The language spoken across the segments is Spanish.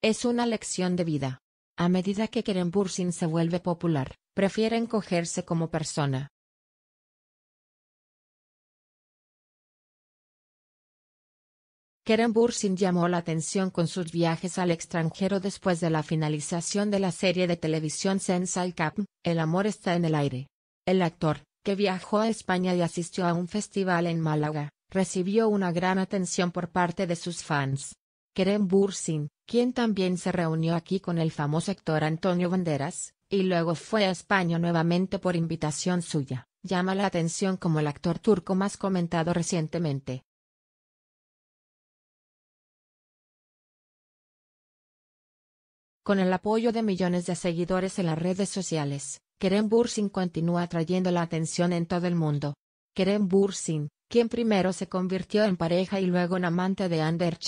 Es una lección de vida. A medida que Kerem Bursin se vuelve popular, prefiere encogerse como persona. Keren Bursin llamó la atención con sus viajes al extranjero después de la finalización de la serie de televisión Sensal Cap, El amor está en el aire. El actor, que viajó a España y asistió a un festival en Málaga, recibió una gran atención por parte de sus fans. Keren Bursin, quien también se reunió aquí con el famoso actor Antonio Banderas, y luego fue a España nuevamente por invitación suya, llama la atención como el actor turco más comentado recientemente. Con el apoyo de millones de seguidores en las redes sociales, Kerem Bursin continúa atrayendo la atención en todo el mundo. Kerem Bursin, quien primero se convirtió en pareja y luego en amante de Ander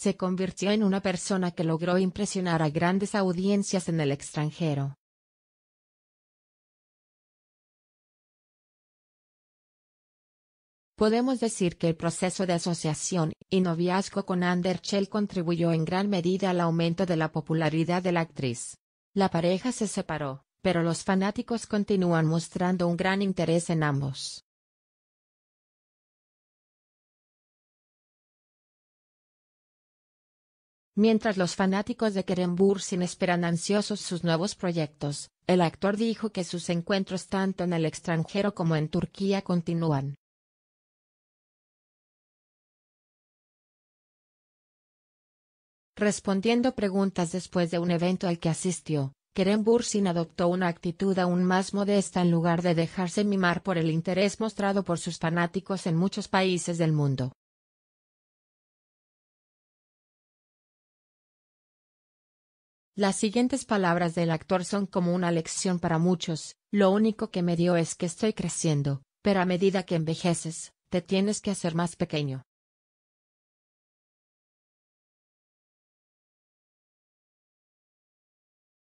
se convirtió en una persona que logró impresionar a grandes audiencias en el extranjero. Podemos decir que el proceso de asociación y noviazgo con Ander contribuyó en gran medida al aumento de la popularidad de la actriz. La pareja se separó, pero los fanáticos continúan mostrando un gran interés en ambos. Mientras los fanáticos de Kerem Bursin esperan ansiosos sus nuevos proyectos, el actor dijo que sus encuentros tanto en el extranjero como en Turquía continúan. Respondiendo preguntas después de un evento al que asistió, Kerem Bursin adoptó una actitud aún más modesta en lugar de dejarse mimar por el interés mostrado por sus fanáticos en muchos países del mundo. Las siguientes palabras del actor son como una lección para muchos, lo único que me dio es que estoy creciendo, pero a medida que envejeces, te tienes que hacer más pequeño.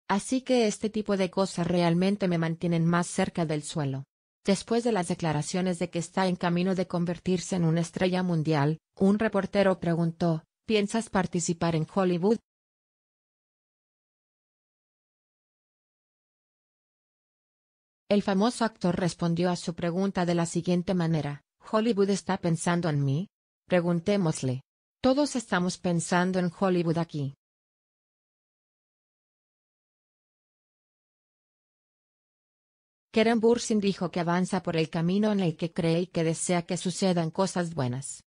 Así que este tipo de cosas realmente me mantienen más cerca del suelo. Después de las declaraciones de que está en camino de convertirse en una estrella mundial, un reportero preguntó, ¿piensas participar en Hollywood? El famoso actor respondió a su pregunta de la siguiente manera, ¿Hollywood está pensando en mí? Preguntémosle. Todos estamos pensando en Hollywood aquí. Keren Bursin dijo que avanza por el camino en el que cree y que desea que sucedan cosas buenas.